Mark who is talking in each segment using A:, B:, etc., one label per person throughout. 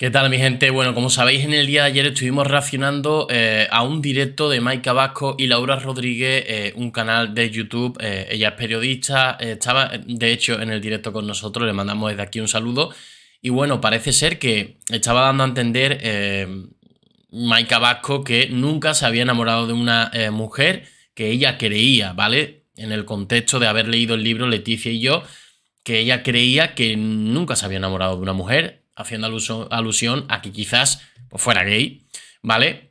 A: ¿Qué tal mi gente? Bueno, como sabéis en el día de ayer estuvimos reaccionando eh, a un directo de Maika Vasco y Laura Rodríguez, eh, un canal de YouTube, eh, ella es periodista, estaba de hecho en el directo con nosotros, le mandamos desde aquí un saludo y bueno, parece ser que estaba dando a entender Maika Vasco que nunca se había enamorado de una mujer que ella creía, ¿vale? En el contexto de haber leído el libro Leticia y yo, que ella creía que nunca se había enamorado de una mujer, haciendo alusión a que quizás pues, fuera gay, ¿vale?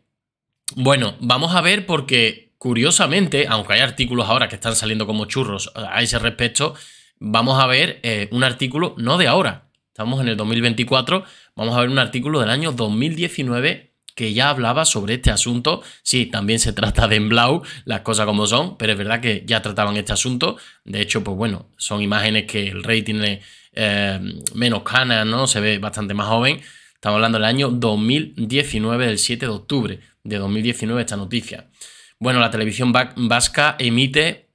A: Bueno, vamos a ver porque curiosamente, aunque hay artículos ahora que están saliendo como churros a ese respecto, vamos a ver eh, un artículo no de ahora, estamos en el 2024, vamos a ver un artículo del año 2019 que ya hablaba sobre este asunto. Sí, también se trata de en las cosas como son, pero es verdad que ya trataban este asunto. De hecho, pues bueno, son imágenes que el rey tiene eh, menos canas, ¿no? Se ve bastante más joven. Estamos hablando del año 2019, del 7 de octubre de 2019, esta noticia. Bueno, la televisión vasca emite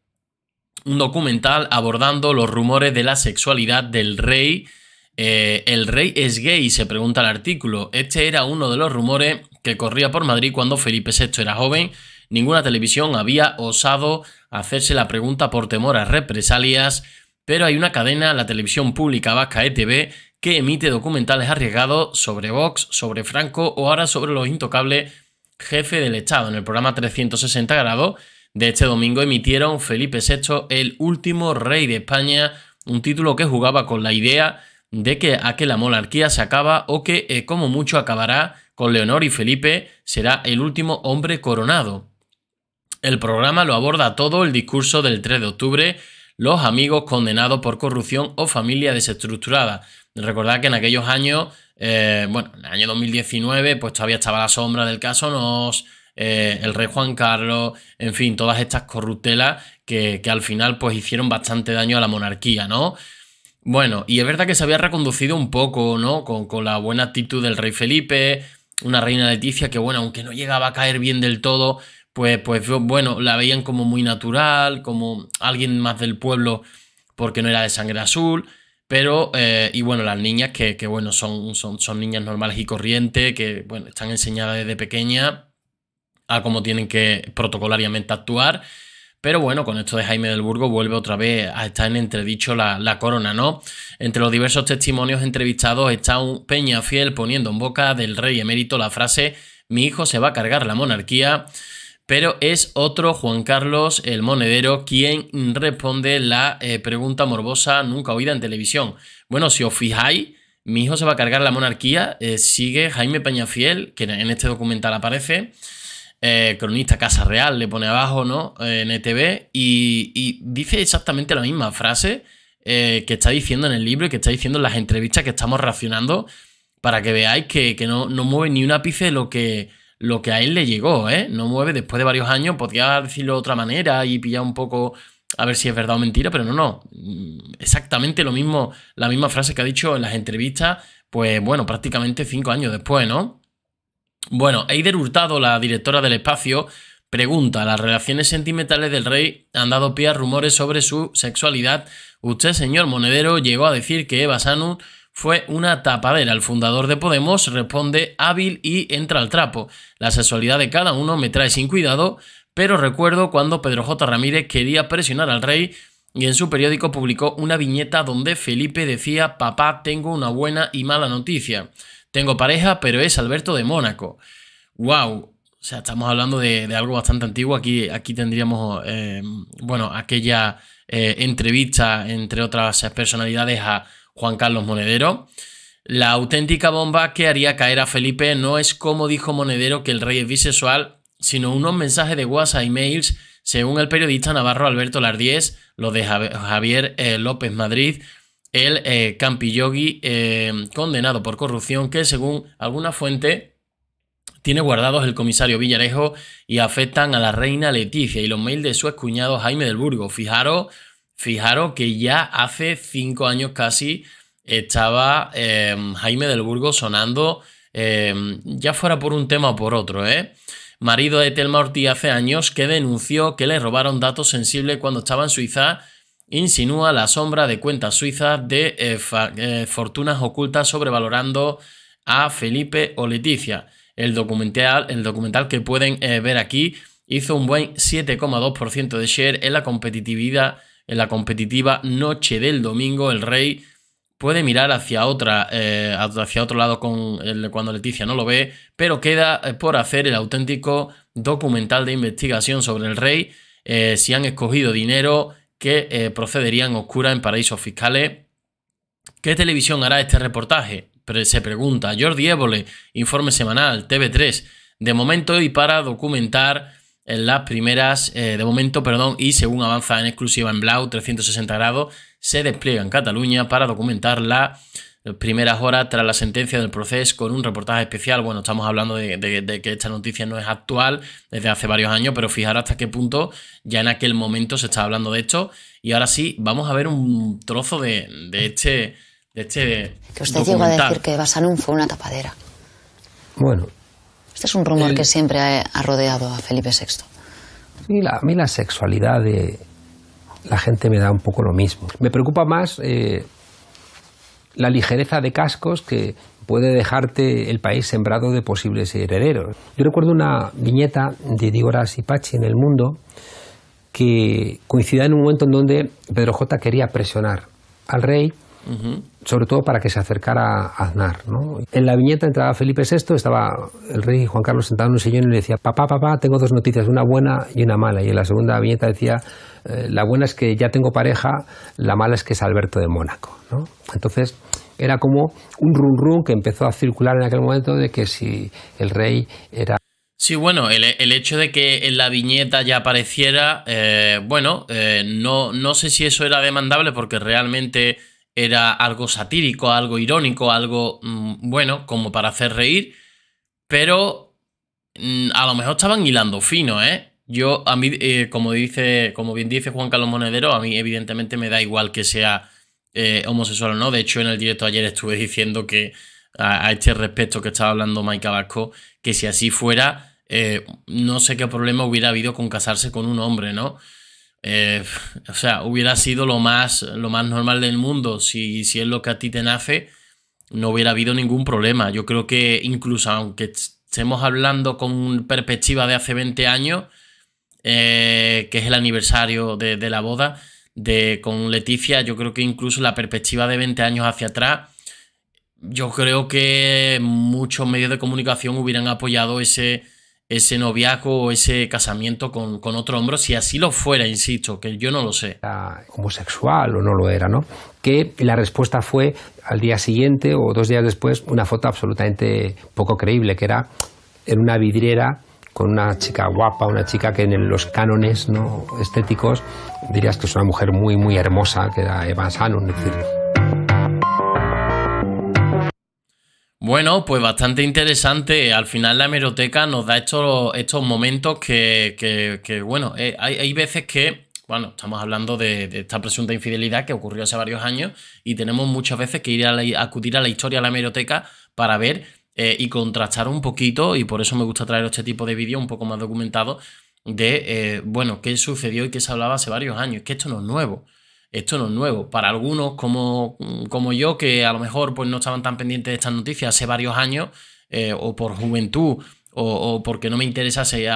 A: un documental abordando los rumores de la sexualidad del rey. Eh, el rey es gay, se pregunta el artículo. Este era uno de los rumores que corría por Madrid cuando Felipe VI era joven, ninguna televisión había osado hacerse la pregunta por temor a represalias, pero hay una cadena, la televisión pública vasca ETV, que emite documentales arriesgados sobre Vox, sobre Franco o ahora sobre los intocables jefe del Estado. En el programa 360 grados de este domingo emitieron Felipe VI, el último rey de España, un título que jugaba con la idea de que que la monarquía se acaba o que, eh, como mucho, acabará con Leonor y Felipe, será el último hombre coronado. El programa lo aborda todo el discurso del 3 de octubre, los amigos condenados por corrupción o familia desestructurada. Recordad que en aquellos años, eh, bueno, en el año 2019, pues todavía estaba la sombra del caso Nos, eh, el rey Juan Carlos, en fin, todas estas corruptelas que, que al final pues hicieron bastante daño a la monarquía, ¿no? Bueno, y es verdad que se había reconducido un poco, ¿no? Con, la buena actitud del rey Felipe, una reina Leticia que, bueno, aunque no llegaba a caer bien del todo, pues, pues bueno, la veían como muy natural, como alguien más del pueblo porque no era de sangre azul. Pero, eh, y bueno, las niñas que, bueno, son, son, son, niñas normales y corrientes, que, bueno, están enseñadas desde pequeña a cómo tienen que protocolariamente actuar. Pero bueno, con esto de Jaime del Burgo vuelve otra vez a estar en entredicho la, corona, ¿no? Entre los diversos testimonios entrevistados está un Peña Fiel poniendo en boca del rey emérito la frase mi hijo se va a cargar la monarquía, pero es otro Juan Carlos el Monedero quien responde la eh, pregunta morbosa nunca oída en televisión. Bueno, si os fijáis, mi hijo se va a cargar la monarquía, eh, sigue Jaime Peñafiel, que en este documental aparece, eh, cronista Casa Real, le pone abajo, ¿no? Eh, en ETV, y, dice exactamente la misma frase eh, que está diciendo en el libro y que está diciendo en las entrevistas que estamos racionando para que veáis que, no, no, mueve ni un ápice lo que, lo que a él le llegó, ¿eh? No mueve después de varios años, podría decirlo de otra manera y pillar un poco a ver si es verdad o mentira, pero no, no. Exactamente lo mismo, la misma frase que ha dicho en las entrevistas, pues bueno, prácticamente cinco años después, ¿no? Bueno, Eider Hurtado, la directora del espacio, pregunta, las relaciones sentimentales del rey han dado pie a rumores sobre su sexualidad. Usted, señor Monedero, llegó a decir que Eva Sanun fue una tapadera. El fundador de Podemos responde hábil y entra al trapo. La sexualidad de cada uno me trae sin cuidado, pero recuerdo cuando Pedro J. Ramírez quería presionar al rey y en su periódico publicó una viñeta donde Felipe decía, papá, tengo una buena y mala noticia. Tengo pareja, pero es Alberto de Mónaco. ¡Wow! O sea, estamos hablando de, algo bastante antiguo. Aquí, aquí tendríamos, em, bueno, aquella eh, entrevista, entre otras personalidades, a Juan Carlos Monedero. La auténtica bomba que haría caer a Felipe no es como dijo Monedero que el rey es bisexual, sino unos mensajes de WhatsApp y mails, según el periodista navarro Alberto Lardiez, lo de Javier eh, López Madrid, el eh, eh, condenado por corrupción que según alguna fuente tiene guardados el comisario Villarejo y afectan a la reina Leticia y los mails de su excuñado Jaime del Burgo. Fijaros, fijaros que ya hace cinco años casi estaba eh, Jaime del Burgo sonando, eh, ya fuera por un tema o por otro, ¿eh? Marido de Telma Ortiz hace años que denunció que le robaron datos sensibles cuando estaba en Suiza insinúa la sombra de cuentas suizas de eh, eh, fortunas ocultas sobrevalorando a Felipe o Leticia. El documental, el documental que pueden eh, ver aquí hizo un buen 7,2% de share en la competitividad, en la competitiva noche del domingo. El rey puede mirar hacia otra, hacia otro lado con cuando Leticia no lo ve, pero queda por hacer el auténtico documental de investigación sobre el rey. si han escogido dinero, que eh, procederían oscuras en paraísos fiscales. ¿Qué televisión hará este reportaje? Se pregunta Jordi Évole, informe semanal, TV3, de momento y para documentar las primeras, eh, de momento, perdón, y según avanza en exclusiva en Blau 360 grados, se despliega en Cataluña para documentar la primeras horas tras la sentencia del proceso con un reportaje especial. Bueno, estamos hablando de, que esta noticia no es actual desde hace varios años, pero fijar hasta qué punto ya en aquel momento se estaba hablando de esto. Y ahora sí, vamos a ver un trozo de, de este, de este. Que usted llega a decir
B: que Basanun fue una tapadera. Bueno. Este es un rumor que siempre ha, rodeado a Felipe VI. Sí, la, a mí la sexualidad de la gente me da un poco lo mismo. Me preocupa más. Eh, la ligereza de cascos que puede dejarte el país sembrado de posibles herederos. Yo recuerdo una viñeta de Dígoras y en El Mundo que coincidía en un momento en donde Pedro J quería presionar al rey sobre todo para que se acercara a Aznar. ¿no? En la viñeta entraba Felipe VI, estaba el rey Juan Carlos sentado en un sillón y le decía, papá, papá, tengo dos noticias, una buena y una mala. Y en la segunda viñeta decía, eh, la buena es que ya tengo pareja, la mala es que es Alberto de Mónaco. Entonces, era como un rum rum que empezó a circular en aquel momento de que si el rey era...
A: Sí, bueno, el, hecho de que en la viñeta ya apareciera, eh, bueno, eh, no, no sé si eso era demandable porque realmente era algo satírico, algo irónico, algo mm, bueno, como para hacer reír, pero mm, a lo mejor estaban hilando fino, ¿eh? Yo, a mí, eh, como dice, como bien dice Juan Carlos Monedero, a mí evidentemente me da igual que sea eh, homosexual o no. De hecho, en el directo ayer estuve diciendo que a, este respecto que estaba hablando Mike Vasco, que si así fuera, eh, no sé qué problema hubiera habido con casarse con un hombre, ¿no? Eh, o sea, hubiera sido lo más, lo más normal del mundo. Si, si es lo que a ti te nace, no hubiera habido ningún problema. Yo creo que incluso aunque estemos hablando con perspectiva de hace 20 años, eh, que es el aniversario de, de, la boda de, con Leticia, yo creo que incluso la perspectiva de 20 años hacia atrás, yo creo que muchos medios de comunicación hubieran apoyado ese, ese noviazgo o ese casamiento con, otro hombre, si así lo fuera, insisto, que yo no lo sé. Era
B: homosexual o no lo era, ¿no? Que la respuesta fue al día siguiente o dos días después una foto absolutamente poco creíble, que era en una vidriera con una chica guapa, una chica que en los cánones ¿no? estéticos dirías que es una mujer muy, muy hermosa, que era Eva Sanon,
A: Bueno, pues bastante interesante. Al final la hemeroteca nos da estos, estos momentos que, bueno, eh, hay, veces que, bueno, estamos hablando de, esta presunta infidelidad que ocurrió hace varios años y tenemos muchas veces que ir a, acudir a la historia, de la hemeroteca, para ver eh, y contrastar un poquito, y por eso me gusta traer este tipo de vídeo un poco más documentado de, eh, bueno, qué sucedió y qué se hablaba hace varios años. que esto no es nuevo esto no es nuevo. Para algunos como, como yo, que a lo mejor pues, no estaban tan pendientes de estas noticias hace varios años, eh, o por juventud, o, porque no me interesa hace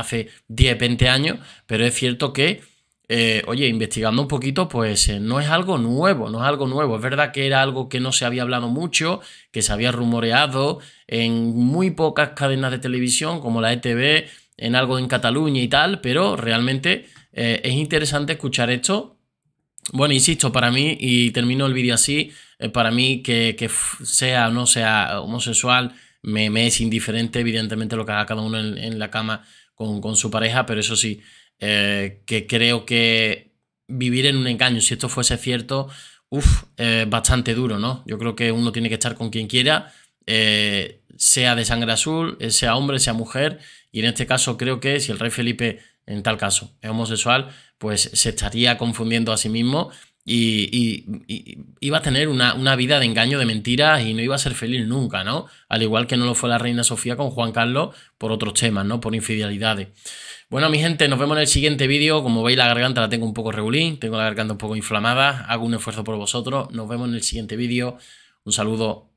A: 10, 20 años, pero es cierto que, eh, oye, investigando un poquito, pues eh, no es algo nuevo, no es algo nuevo. Es verdad que era algo que no se había hablado mucho, que se había rumoreado en muy pocas cadenas de televisión, como la ETV, en algo en Cataluña y tal, pero realmente es interesante escuchar esto bueno, insisto, para mí, y termino el vídeo así, eh, para mí que, sea o no sea homosexual, me, es indiferente, evidentemente, lo que haga cada uno en, la cama con, su pareja, pero eso sí, eh, que creo que vivir en un engaño, si esto fuese cierto, uff, bastante duro, ¿no? Yo creo que uno tiene que estar con quien quiera, eh, sea de sangre azul, sea hombre, sea mujer, y en este caso creo que si el rey Felipe en tal caso, es homosexual, pues se estaría confundiendo a sí mismo y, iba a tener una, vida de engaño, de mentiras y no iba a ser feliz nunca, ¿no? Al igual que no lo fue la reina Sofía con Juan Carlos por otros temas, ¿no? Por infidelidades. Bueno, mi gente, nos vemos en el siguiente vídeo. Como veis, la garganta la tengo un poco regulín, tengo la garganta un poco inflamada. Hago un esfuerzo por vosotros. Nos vemos en el siguiente vídeo. Un saludo.